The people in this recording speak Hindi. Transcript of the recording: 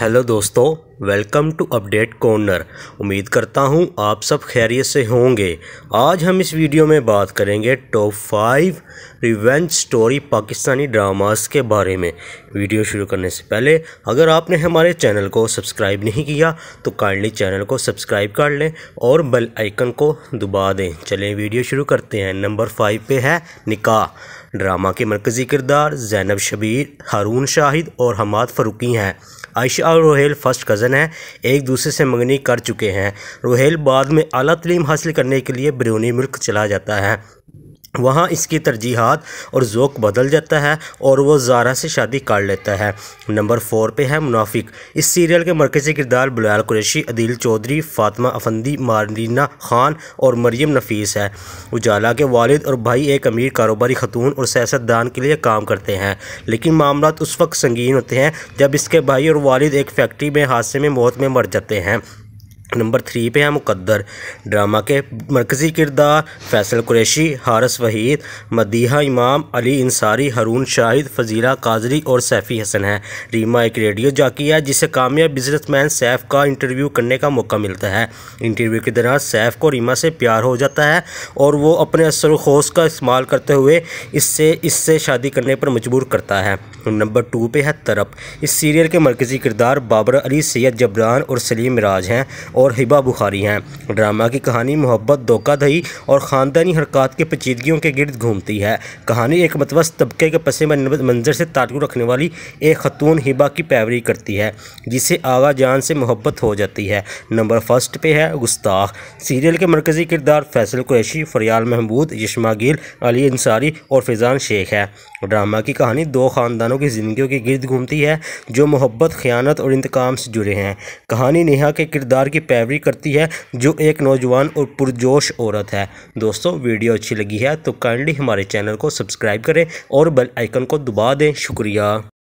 हेलो दोस्तों वेलकम टू अपडेट कॉर्नर उम्मीद करता हूं आप सब खैरियत से होंगे आज हम इस वीडियो में बात करेंगे top five revenge story Pakistani dramas के बारे में वीडियो शुरू करने से पहले अगर आपने हमारे चैनल को सब्सक्राइब नहीं किया तो काइंडली चैनल को सब्सक्राइब कर लें और बेल आइकन को दबा दें चलें वीडियो शुरू करते हैं नंबर फाइव पे है निका ड्रामा के मरकज़ी किरदार जैनब शबीर हारून शाहिद और हमाद फ़रूकी हैं आयशा और रोहेल फर्स्ट कज़न हैं एक दूसरे से मंगनी कर चुके हैं रोहेल बाद में अली तलीम हासिल करने के लिए बरूनी मुल्क चला जाता है वहाँ इसकी तरजीहत और जोक बदल जाता है और वह जारा से शादी कर लेता है नंबर फोर पे है मुनाफिक इस सीरियल के मरकज़ी किरदार बलाल कुरैशी अदील चौधरी फातमा अफंदी मारीना खान और मरियम नफीस है उजाला के वालिद और भाई एक अमीर कारोबारी खतून और सियासतदान के लिए काम करते हैं लेकिन मामला उस वक्त संगीन होते हैं जब इसके भाई और वालद एक फैक्ट्री में हादसे में मौत में मर जाते हैं नंबर थ्री पे है मुकद्दर ड्रामा के मरकज़ी किरदार फैसल कुरैशी हारस वहीद मदीहा इमाम अली इंसारी हरून शाहिद फजीला काजरी और सैफ़ी हसन है रीमा एक रेडियो जाकी है जिसे कामयाब बिजनेसमैन सैफ़ का इंटरव्यू करने का मौका मिलता है इंटरव्यू के दौरान सैफ़ को रीमा से प्यार हो जाता है और वो अपने असर खोस का इस्तेमाल करते हुए इससे इससे शादी करने पर मजबूर करता है नंबर टू पे है तरप इस सीरियल के मरकज़ी किरदार बाबर अली सैद जबरान और सलीम राज हैं और हिबा बुखारी हैं ड्रामा की कहानी मोहब्बत धोखाधही और ख़ानदानी हरकत की पेचीदगियों के गिरद घूमती है कहानी एक मतवस तबके के पसे मंजर से ताल्लुक रखने वाली एक खतून हिबा की पैवरी करती है जिसे आगा जान से मोहब्बत हो जाती है नंबर फर्स्ट पे है गुस्ताख सीरियल के मरकज़ी किरदार फैसल कुरैशी फरियाल महमूद यशमा गिल अली अंसारी और फिजान शेख है ड्रामा की कहानी दो ख़ानदानों की ज़िंदगियों के गिरद घूमती है जो मोहब्बत ख़यानत और इंतकाम से जुड़े हैं कहानी नेहा के किरदार की पैरवी करती है जो एक नौजवान और पुरजोश औरत है दोस्तों वीडियो अच्छी लगी है तो काइंडली हमारे चैनल को सब्सक्राइब करें और बेल आइकन को दबा दें शुक्रिया